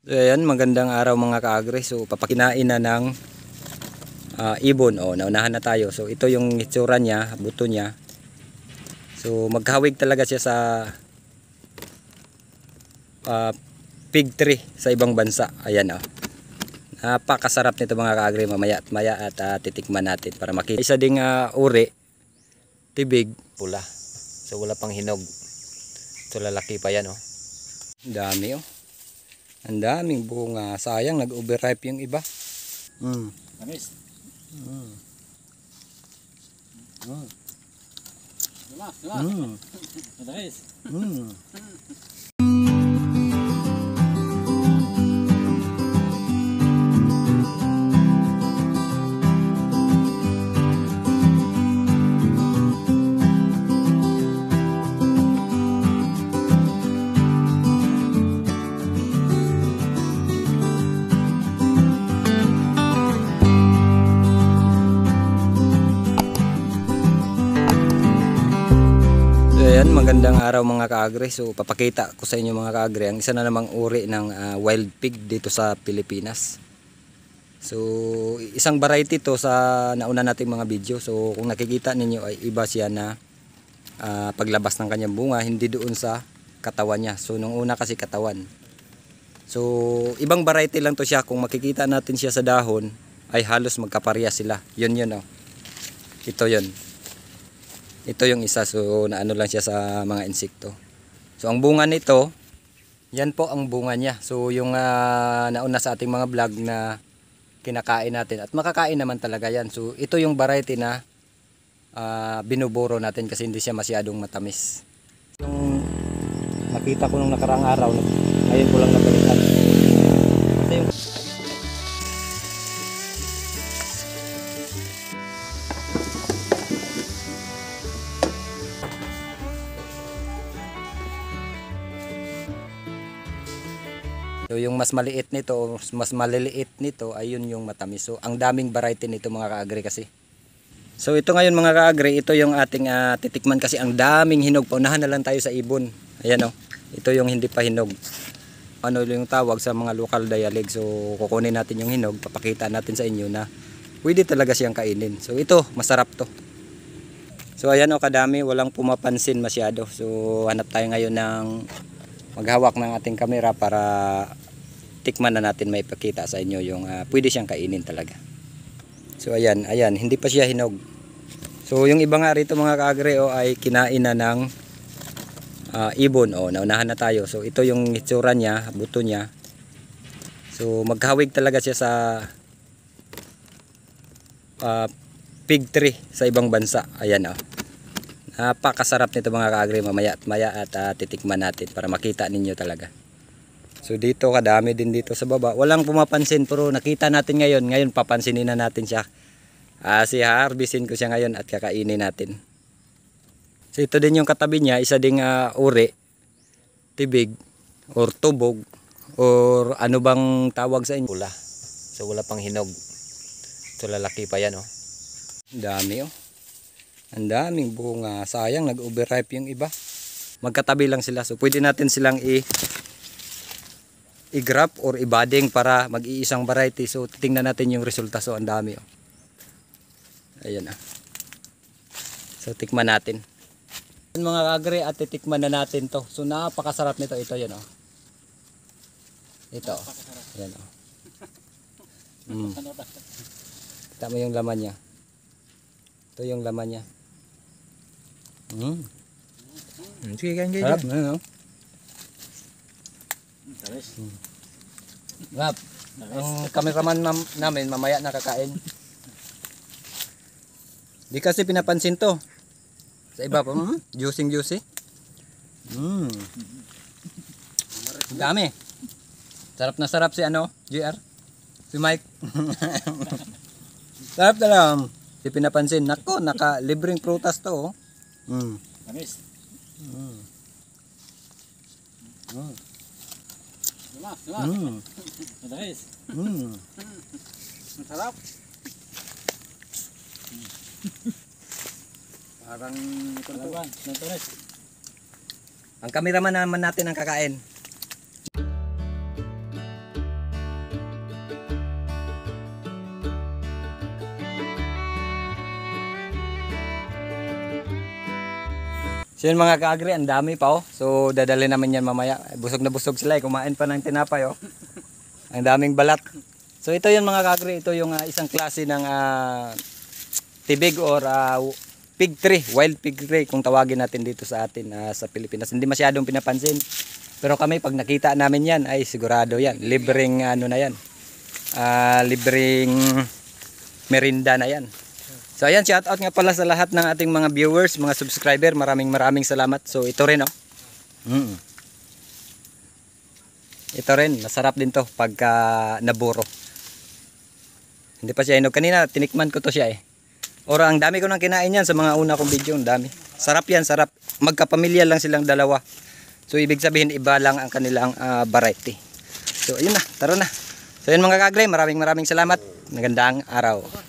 So ayan, magandang araw mga kaagre. So papakinain na ng uh, ibon. O, naunahan na tayo. So ito yung itsura niya, buto niya. So maghawig talaga siya sa uh, ah, pig tree sa ibang bansa. Ayan o. Oh. Napakasarap nito mga kaagre mamaya at maya at uh, titikman natin para makita. Isa ding uh, uri, tibig, pula. So wala pang hinog. So lalaki pa yan o. Oh. Dami o. Oh. Ang daming bunga. Sayang, nag-overripe yung iba. Mm. Anis. Mm. Mm. Mm. Mm. Ayan, magandang araw mga kaagre. So, papakita ko sa inyo mga kaagre ang isa na namang uri ng uh, wild pig dito sa Pilipinas. So, isang variety to sa nauna nating mga video. So, kung nakikita ninyo ay iba siya na uh, paglabas ng kanyang bunga, hindi doon sa katawan niya. So, nung una kasi katawan. So, ibang variety lang to siya. Kung makikita natin siya sa dahon, ay halos magkaparya sila. Yun yun oh. Ito yun ito yung isa so naano lang siya sa mga insekto so ang bunga nito yan po ang bunga niya so yung uh, nauna sa ating mga vlog na kinakain natin at makakain naman talaga yan so ito yung variety na uh, binuburo natin kasi hindi siya masyadong matamis yung nakita ko nung nakarang araw ayun ko lang nabalikan ito yung yung mas maliit nito, mas maliliit nito, ayun yung matamis. So, ang daming variety nito mga kaagri kasi. So, ito ngayon mga kaagri, ito yung ating uh, titikman kasi ang daming hinog. Paunahan na lang tayo sa ibon. Ayan o, oh. ito yung hindi pa hinog. Ano yung tawag sa mga local dialeg. So, kukunin natin yung hinog, papakita natin sa inyo na pwede talaga siyang kainin. So, ito, masarap to. So, ayan o, oh, kadami, walang pumapansin masyado. So, hanap tayo ngayon ng maghawak ng ating kamera para tikman na natin may pakita sa inyo yung uh, pwede siyang kainin talaga. So ayan, ayan, hindi pa siya hinog. So yung iba nga rito mga kaagre oh, ay kinain na ng uh, ibon. o oh, naunahan na tayo. So ito yung itsura niya, buto niya. So maghawig talaga siya sa uh, ah, pig tree sa ibang bansa. Ayan oh. Napakasarap nito mga kaagre mamaya at maya at uh, titikman natin para makita ninyo talaga. So dito kadami din dito sa baba. Walang pumapansin pero nakita natin ngayon. Ngayon papansinin na natin siya. Uh, si harbisin ko siya ngayon at kakainin natin. So ito din yung katabi niya. Isa ding uh, uri. Tibig or tubog or ano bang tawag sa inyo. Pula. So wala pang hinog. So lalaki pa yan oh. Dami oh. Ang daming bunga. Sayang nag-overripe yung iba. Magkatabi lang sila. So pwede natin silang i i-grab or i-budding para mag-iisang variety. So titingnan natin yung resulta. So ang dami. Oh. Ayan ah. So tikman natin. Mga kagre at titikman na natin to. So napakasarap nito. Ito yan oh. Ito. Oh. Ayan oh. Mm. Kita mo yung laman niya. Ito yung laman niya. Mm. mm sige, kain kayo. Sarap na, no? Nice. Hmm. Rap, nice. ang kameraman nam namin mamaya nakakain. Di kasi pinapansin to. Sa iba pa, mm, juicing juicy. Mm. Dami. Sarap na sarap si ano, JR. Si Mike. sarap na lang. Si pinapansin. Nako, naka libreng prutas to. Oh. Mm. Anis. Mm. Mm. Sarap, diba? diba? sarap. Mm. Madalis. Mm. Masarap. Parang ito na Ang kameraman naman natin ang kakain. So yun mga kaagri, ang dami pa oh. So dadali namin yan mamaya. Busog na busog sila eh. Kumain pa ng tinapay oh. ang daming balat. So ito yun mga kaagri. Ito yung uh, isang klase ng uh, tibig or uh, pig tree. Wild pig tree kung tawagin natin dito sa atin uh, sa Pilipinas. Hindi masyadong pinapansin. Pero kami pag nakita namin yan ay sigurado yan. Libreng ano na yan. Uh, libreng merinda na yan. So ayan, shout out nga pala sa lahat ng ating mga viewers, mga subscriber. Maraming maraming salamat. So ito rin oh. Mm. Ito rin, masarap din to pagka naburo. Hindi pa siya inog. Kanina, tinikman ko to siya eh. Ora, ang dami ko nang kinain yan sa mga una kong video. Ang dami. Sarap yan, sarap. Magkapamilya lang silang dalawa. So ibig sabihin, iba lang ang kanilang uh, variety. So ayun na, tara na. So yun mga kagray, maraming maraming salamat. Magandang araw.